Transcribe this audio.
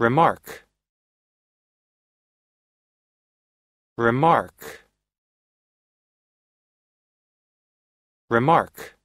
Remark Remark Remark